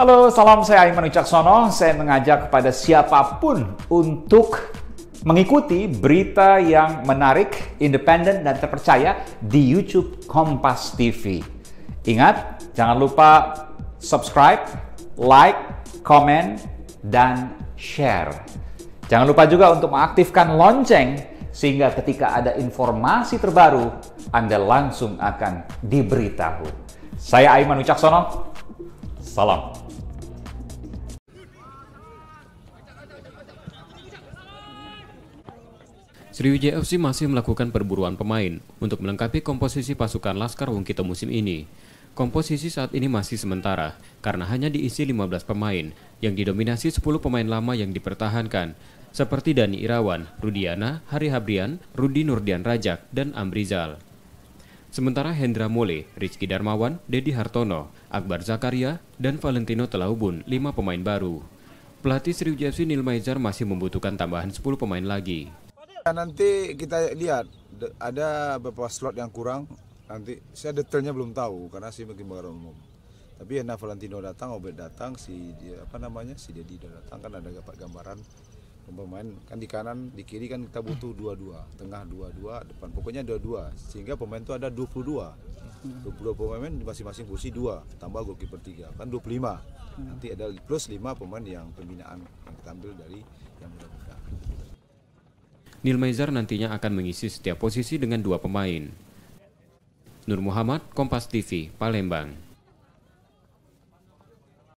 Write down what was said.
Halo, salam saya Aiman Wicaksono. Saya mengajak kepada siapapun untuk mengikuti berita yang menarik, independen, dan terpercaya di YouTube Kompas TV. Ingat, jangan lupa subscribe, like, komen, dan share. Jangan lupa juga untuk mengaktifkan lonceng sehingga ketika ada informasi terbaru, Anda langsung akan diberitahu. Saya Aiman Wicaksono, salam. Sriwijaya FC masih melakukan perburuan pemain untuk melengkapi komposisi pasukan Laskar Wungkito musim ini. Komposisi saat ini masih sementara karena hanya diisi 15 pemain yang didominasi 10 pemain lama yang dipertahankan seperti Dani Irawan, Rudiana, Hari Habrian, Rudi Nurdian Rajak, dan Amrizal. Sementara Hendra Mole, Rizky Darmawan, Dedi Hartono, Akbar Zakaria, dan Valentino Telahubun, 5 pemain baru. Pelatih Sriwijaya FC Nil masih membutuhkan tambahan 10 pemain lagi nanti kita lihat ada beberapa slot yang kurang. Nanti saya detailnya belum tahu karena sih mungkin baru umum. Tapi ya Valentino datang, Obed datang, si apa namanya si Dedi datang kan ada dapat gambaran pemain kan di kanan di kiri kan kita butuh dua-dua tengah dua-dua depan pokoknya dua-dua sehingga pemain itu ada dua dua. puluh 22 22 pemain masing-masing kursi dua tambah goalkeeper tiga kan dua puluh lima. nanti ada plus lima pemain yang pembinaan yang kita ambil dari yang muda-muda Nil Maizar nantinya akan mengisi setiap posisi dengan dua pemain. Nur Muhammad, Kompas TV, Palembang.